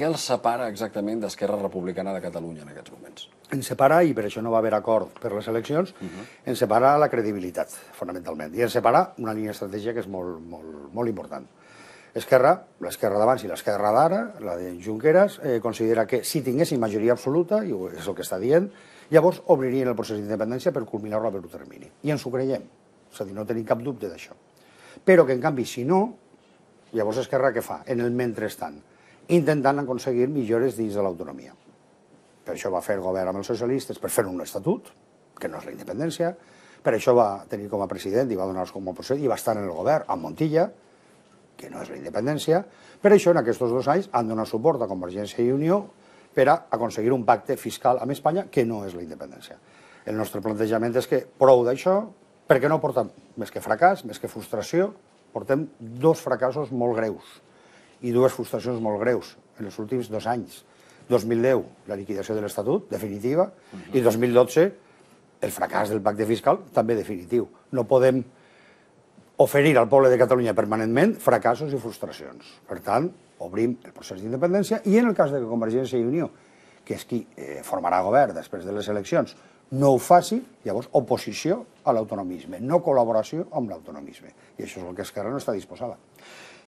Què els separa exactament d'Esquerra Republicana de Catalunya en aquests moments? Ens separa, i per això no va haver acord per les eleccions, uh mhm. -huh. ens separa la credibilitat, fonamentalment. I ens separa una línia estratègica que és molt, molt, molt important. Esquerra, l'esquerra d'abans i l'esquerra d'ara, la de Junqueras, eh, considera que si tinguessin majoria absoluta, i és el que està dient, llavors obririen el procés d'independència per culminar-lo a breu termini. I ens ho creiem. És a dir, no tenim cap dubte d'això. Però que, en canvi, si no, llavors Esquerra què fa? En el mentrestant intentant aconseguir millores dins de l'autonomia. Per això va fer el govern amb els socialistes, per fer un estatut, que no és la independència, per això va tenir com a president i va donar-los com a president, i va estar en el govern, amb Montilla, que no és la independència, per això en aquests dos anys han donat suport a Convergència i Unió per a aconseguir un pacte fiscal amb Espanya que no és la independència. El nostre plantejament és que prou d'això, perquè no portem més que fracàs, més que frustració, portem dos fracassos molt greus i dues frustracions molt greus en els últims dos anys. 2010, la liquidació de l'Estatut, definitiva, uh -huh. i 2012, el fracàs del pacte fiscal, també definitiu. No podem oferir al poble de Catalunya permanentment fracassos i frustracions. Per tant, obrim el procés d'independència i en el cas de que Convergència i Unió, que és qui eh, formarà govern després de les eleccions, no ho faci, llavors oposició a l'autonomisme, no col·laboració amb l'autonomisme. I això és el que Esquerra no està disposada.